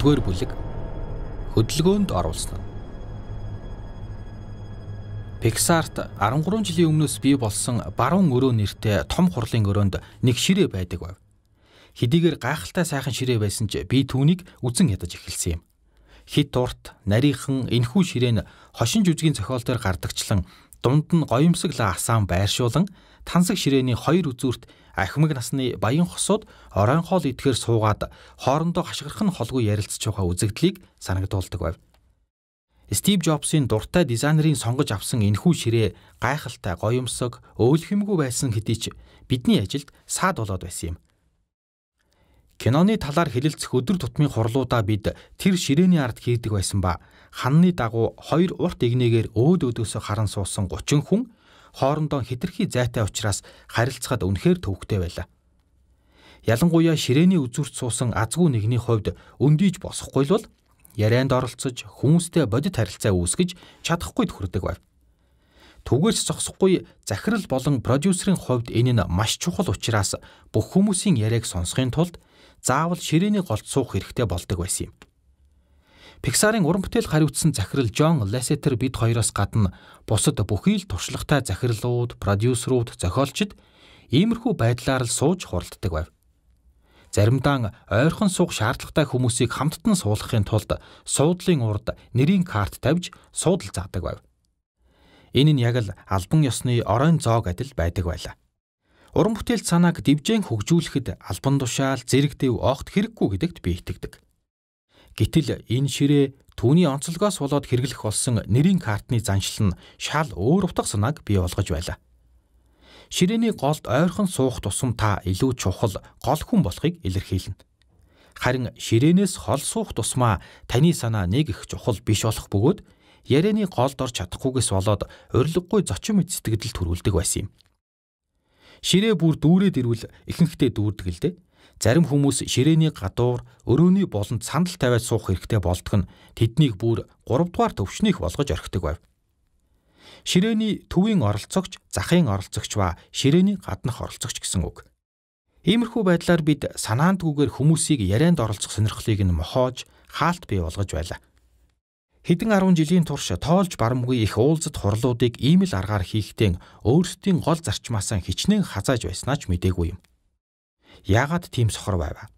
2-р бүлэг хөдөлгөөнд оруулсан. Pixar-т 13 жилийн өмнөөс бий болсон Баруун өрөө нэртэй том хурлын өрөөнд нэг ширээ байдаг байв. Хэдийгээр гайхалтай сайхан ширээ байсан ч би түүнийг үзэн ядаж эхэлсэн юм. Хит урт, нарийнхан энхүү ширээ нь хошин жүжгийн цохол дээр гардагчлан дунд нь гоёмсоглаа асаан байршуулан тансаг ширээний хоёр үзүүрт ахмаг насны баян хосууд оройн хоол идэхээр суугаад хоорондоо хашгирах нь холгүй ярилцж байгаа үзэгдлийг санагдуулдаг байв. Стив Джобсын дуртай дизайнерын сонгож авсан энэхүү ширээ гайхалтай гоёмсог, өөлхимгүй байсан хэдий ч бидний ажилд саад болоод байсан юм. Киноны талаар хэлэлцэх өдөр тутмын хурлуудаа бид тэр ширээний ард хийдэг байсан ба ханны дагуу хоёр урт игнээгээр өөд өдөөсө харан суусан 30 хүн хоорондоо хэтэрхий зайтай учраас харилцахад үнэхээр төвөгтэй байлаа. Ялангуяа ширээний үзүүрт суусан азгүй нэгний хувьд өндийж босхгүй л бол ярианд оролцож хүмүүстэй бодит харилцаа үүсгэж чадахгүй төхөрдөг байв. Түгээрс зогсохгүй захирал болон продюсерийн хувьд энэ нь маш чухал учраас бүх хүмүүсийн яриаг сонсохын тулд заавал ширээний голд суух хэрэгтэй болдог байсан юм. Pixar-ын уран бүтээл хариуцсан захирал Джон Лесетер бид хоёроос гадна бусад бүхий л туршлагатай захирлууд, продюсерууд, зохиолчид иймэрхүү байдлаар л сууж хуралддаг байв. Заримдаа ойрхон суух шаардлагатай хүмүүсийг хамттан суулгахын тулд суудлын урд нэрийн карт тавьж суудл заадаг байв. Энэ нь яг л албан ёсны оройн зоог адил байдаг байлаа. Уран бүтээл санааг дивжэн хөгжүүлэхэд албан тушаал зэрэг дэв огт хэрэггүй гэдэгт би итгэдэг. Гэтэл энэ ширээ түүний онцлогоос болоод хэрэглэх болсон нэрийн картны заншил нь шал өөр утга санааг бий болгож байлаа. Ширээний голд ойрхон суух тусам та илүү чухал гол хүн болохыг илэрхийлнэ. Харин ширээнээс хол суух тусмаа таны санаа нэг их чухал биш болох бөгөөд ярианы голд орж чадахгүйгээс болоод урилгагүй зочин мэт сэтгэлд төрүүлдэг байсан юм. Ширээ бүр дүүрээд ирвэл ихэнхдээ дүүрдэг л дээ Зарим хүмүүс ширээний гадуур өрөөний болонд сандал тавиад суух хэрэгтэй болдог нь тэднийг бүр 3 дугаар төвшнийх болгож орхидог байв. Ширээний төвийн оролцогч, захын оролцогч ба ширээний гаднах оролцогч гэсэн үг. Иймэрхүү байдлаар бид санаандгүйгээр хүмүүсийг ярианд оролцох сонирхлыг нь мохоож, хаалт бий болгож байла. Хэдэн 10 жилийн турш тоолж барамгүй их уулзд хурлуудыг ийм л аргаар хийхдээ өөрсдийн гол зарчмаасаа хичнээн хазааж байснаа ч мэдээгүй юм яагаад тийм сохор байваа?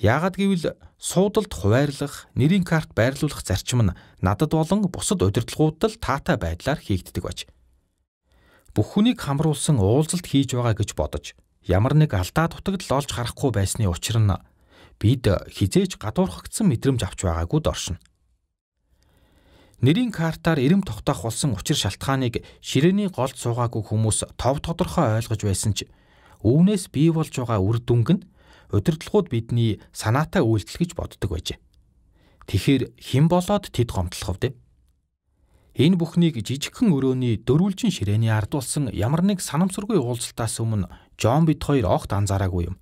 Яагаад гэвэл суудалд хуваарлах, нэрийн карт байрлуулах зарчим нь надад болон бусад удирдлагуудад таатай байдлаар хийгддэг баж. Бүх хүнийг хамруулсан уулзалт хийж байгаа гэж бодож, ямар нэг алдаа дутагдал олж харахгүй байсны учир нь бид хизээж гадуурхагдсан мэдрэмж авч байгаагүй доршно. Нэрийн картаар ирэм тогтоох болсон учир шалтгааныг ширээний голд суугаагүй хүмүүс тов тодорхой ойлгож байсан ч өвнөөс бий болж байгаа үр дүнг нь удирдлагууд бидний санаатай үйлдэл гэж боддог байжээ. Тэгэхэр хэн болоод тэд гомдлох вэ? Энэ бүхнийг жижигхэн өрөөний дөрвөлжин ширээний ард улсан ямар нэг санамсаргүй уулзалтаас өмнө Жон бит хоёр огт анзаараагүй юм.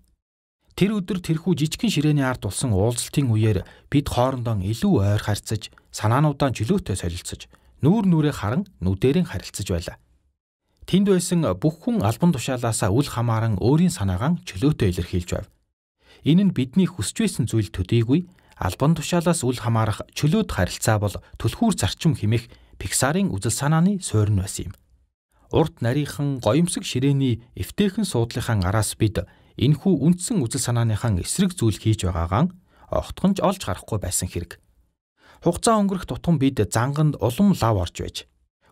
Тэр өдөр тэрхүү жижигхэн ширээний ард улсан уулзалтын үеэр бид хоорондоо илүү ойр харьцаж, санаануудаа чөлөөтэй солилцож, нүүр нүрээ харан нүдээрээ харилцаж байлаа. Тэнд байсан бүх хүн албан тушаалаасаа үл хамааран өөрийн санаагаа чөлөөтэй илэрхийлж байв. Энэ нь бидний хүсэж байсан зүйл төдийгүй албан тушаалаас үл хамаарах чөлөөт харилцаа бол түлхүүр зарчим хэмээх Pixar-ын үзэл санааны суурин байсан юм. Урт нарийнхан гоёмсог ширээний эвтэйхэн суудлынхаа араас бид энхүү үндсэн үзэл санааныхаа эсрэг зүйл хийж байгаагаа огтхонж олж харахгүй байсан хэрэг. Хугацаа өнгөрөх тутам бид занганд улам лав орж байж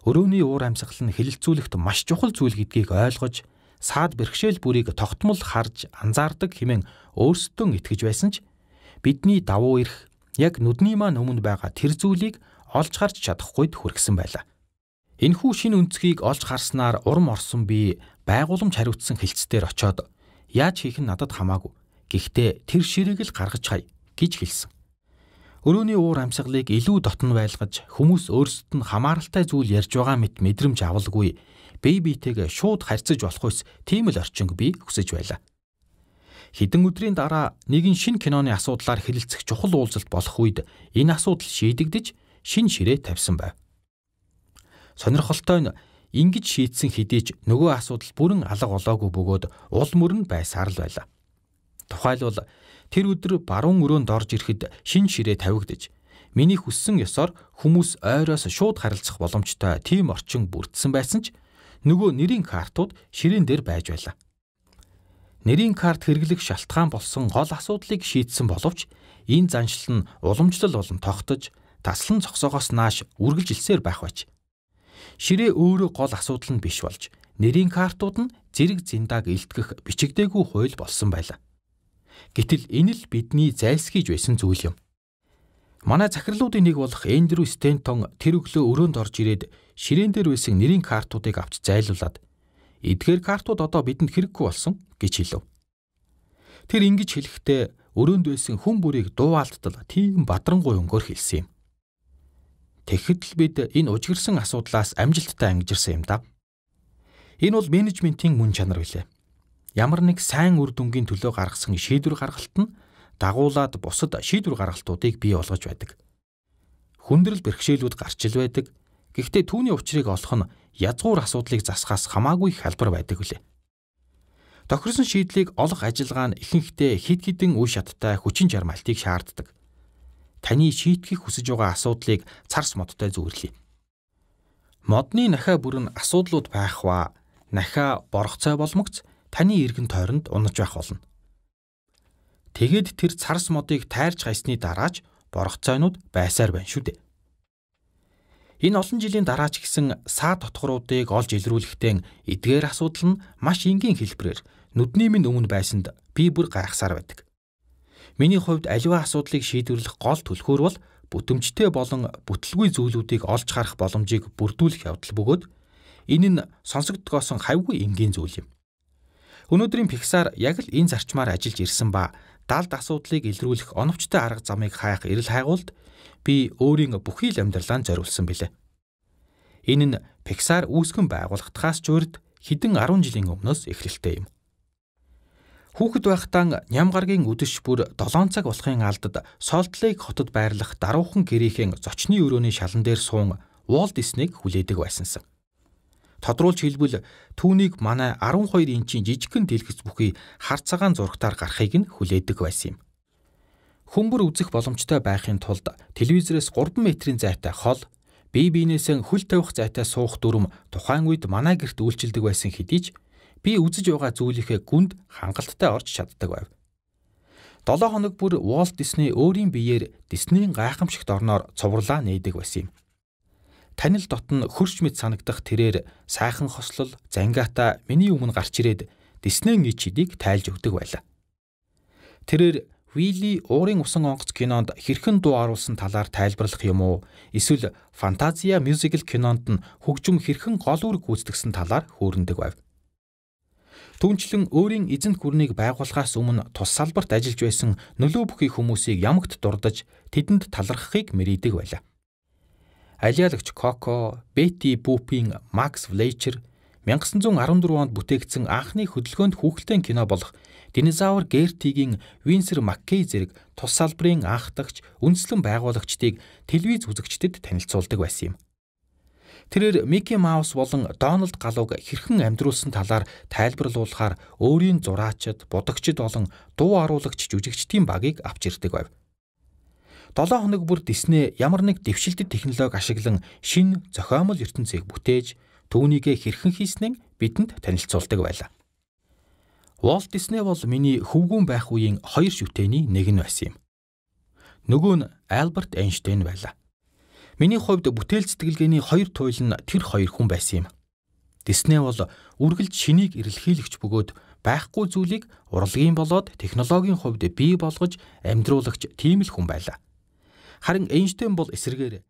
Өрөөний уур амьсгал нь хилэлцүүлэхт маш чухал зүйл гэдгийг ойлгож, саад бэрхшээл бүрийг тогтмол харж анзаардаг хэмээн өөрсдөө итгэж байсан ч бидний давуу эрх яг нүдний маань өмнө байгаа тэр зүйлийг олж харж чадахгүй хүргэсэн байлаа. Энэхүү шин өнцгийг олж харснаар урам орсон би байгууламж хариуцсан хилцээр очоод яаж хийх нь надад хамаагүй. Гэхдээ тэр ширээг л гаргаж хай гэж хэлсэн. Өрөөний уур амьсгалыг илүү дотн байлгаж хүмүүс өөрсдөд нь хамааралтай зүйл ярьж байгаа мэт мэдрэмж авалгүй бэбитэйг шууд харьцаж болохгүйс тийм л орчинг би хүсэж байлаа. Хэдэн өдрийн дараа нэгэн шин киноны асуудлаар хэлэлцэх чухал уулзалт болох үед энэ асуудал шийдэгдэж шин ширээ тавьсан байв. Сонирхолтой нь ингэж шийдсэн хэдий ч нөгөө асуудал бүрэн алга олоогүй бөгөөд ул мөрн байсаар л байлаа. Тухайлбал Тэр өдөр баруун өрөөнд орж ирэхэд шин ширээ тавигдж миний хүссэн ёсоор хүмүүс ойроос шууд харилцах боломжтой тийм орчин бүрдсэн байсан ч нөгөө нэрийн картууд ширээн дээр байж байлаа. Нэрийн карт хэрэглэх шалтгаан болсон гол асуудлыг шийдсэн боловч энэ заншил нь уламжлал болон тогтож таслан цогсоогоос нааш үргэлжилсээр байх байж. Ширээ өөрөө гол асуудал нь биш болж нэрийн картууд нь зэрэг зиндааг илтгэх бичигдээгүй хууль болсон байлаа. Гэтэл энэ л бидний зайлсхийж байсан зүйл юм. Манай захирлуудын нэг болох Эндрю Стентон тэр өглөө өрөөнд орж ирээд ширээн дээр байсан нэрийн картуудыг авч зайлуулад эдгээр картууд одоо бидэнд хэрэггүй болсон гэж хэлв. Тэр ингэж хэлэхдээ өрөөнд байсан хүн бүрийг дууалтдал тийм бадрангуй өнгөөр хэлсэн юм. Тэгэхэд л бид энэ ужгирсан асуудлаас амжилттай ангижирсан юм да. Энэ бол менежментийн мөн чанар билээ ямар нэг сайн үр дүнгийн төлөө гаргасан шийдвэр гаргалт нь дагуулад бусад шийдвэр гаргалтуудыг бий болгож байдаг. Хүндрэл бэрхшээлүүд гарч ил байдаг. Гэхдээ түүний учрыг олох нь язгуур асуудлыг засахаас хамаагүй хялбар байдаг үлээ. Тохирсон шийдлийг олох ажиллагаа нь ихэнхдээ хид хідэн үе шаттай хүчин чармайлтыг шаарддаг. Таны шийтгэх хүсэж байгаа асуудлыг царс модтой зүүрлэе. Модны нахаа бүр нь асуудлууд байх ба нахаа боргоцой болмогц таны иргэн тойронд унаж байх болно. Тэгээд тэр царс модыг тайрч гайсны дараач боргоцойнууд байсаар байна шүү дээ. Энэ олон жилийн дараа ч гэсэн саа дотгоруудыг олж илрүүлэхдээ эдгээр асуудал нь маш энгийн хэлбэрээр нүдний минь өмнө байсанд би бүр гайхсаар байдаг. Миний хувьд аливаа асуудлыг шийдвэрлэх гол түлхүүр бол бүтэмжтэй болон бүтлгүй зүйлүүдийг олж харах боломжийг бүрдүүлэх явдал бөгөөд энэ нь сонсогдгоосон хавьгүй энгийн зүйл юм. Өнөөдрийн Pixar яг л энэ зарчмаар ажиллаж ирсэн ба далд асуудлыг илрүүлэх оновчтой арга замыг хаях эрэл хайгуулд би өөрийн бүхий л амьдралаа зориулсан билээ. Энэ нь Pixar үүсгэн байгуулагдахаас ч урд хэдэн 10 жилийн өмнөөс эхлэлтэй юм. Хүүхэд байхдаа нямгаргийн үдэш бүр 7 цаг болохын алдад Salt Lake хотод байрлах даруухан гэрээхэн зочны өрөөний шалан дээр суун Walt Disney-г хүлээдэг байсансан. Тодруулж хэлбэл түүнийг манай 12 инчийн жижигхэн дэлгэц бүхий хар цагаан зурагтаар гарахыг нь хүлээдэг байсан юм. Хүмбэр үзэх боломжтой байхын тулд телевизрээс 3 метрийн зайтай хол, бие биенээсээ хөл тавих зайтай суух дүрм тухайн үед манай герт үйлчилдэг байсан хэдий ч би үзэж байгаа зүйлийнхээ гүнд хангалттай орж чаддаг байв. 7 хоног бүр Walt Disney өөрийн биеэр Disney-ийн гайхамшигт орноор цувралаа нээдэг байсан юм танил дотн хөрч мэд санагдах тэрээр сайхан хослол зангиата миний өмнө гарч ирээд диснэн ичидийг тайлж өгдөг байлаа. Тэрээр Вилли уурын усан онгоц кинонд хэрхэн дуу оруулсан талаар тайлбарлах юм уу? Эсвэл фантазия мюзикл кинонд нь хөгжим хэрхэн гол үүрэг гүйцэтгсэн талаар хөөрөндөг байв. Түүнчлэн өөрийн эзэнт гүрнийг байгуулахаас өмнө тус салбарт ажиллаж байсан нөлөө бүхий хүмүүсийг ямагт дурдж тэдэнд талархахыг мэрийдэг байлаа алиалагч Коко, Бетти Бупин, Макс Влейчер 1914 онд бүтээгдсэн анхны хөдөлгөөнд хүүхэлдэйн кино болох Динозавр Гертигийн Винсер Маккей зэрэг тус салбарын анхдагч, үндэслэн байгуулагчдыг телевиз үзэгчдэд танилцуулдаг байсан юм. Тэрээр Микки Маус болон Дональд Галууг хэрхэн амьдруулсан талаар тайлбарлуулахаар өөрийн зураачд, будагчид болон дуу аруулагч жүжигчдийн багийг авч ирдэг байв. 7 хоног бүр Disney ямар нэг дэвшилтэд технологи ашиглан шин зохиомол ертөнцийг бүтээж түүнийг хэрхэн хийснээ бидэнд танилцуулдаг байлаа. Walt Disney бол миний хөвгүүн байх үеийн хоёр шүтэний нэг нь байсан юм. Нөгөө нь Альберт Эйнштейн байлаа. Миний хувьд бүтээл сэтгэлгээний хоёр туйл нь тэр хоёр хүн байсан юм. Disney бол үргэлж шинийг эрэлхийлэгч бөгөөд байхгүй зүйлийг урлагийн болоод технологийн хувьд бий болгож амьдруулагч тийм л хүн байлаа. Харин Эйнштейн бол эсэргээрээ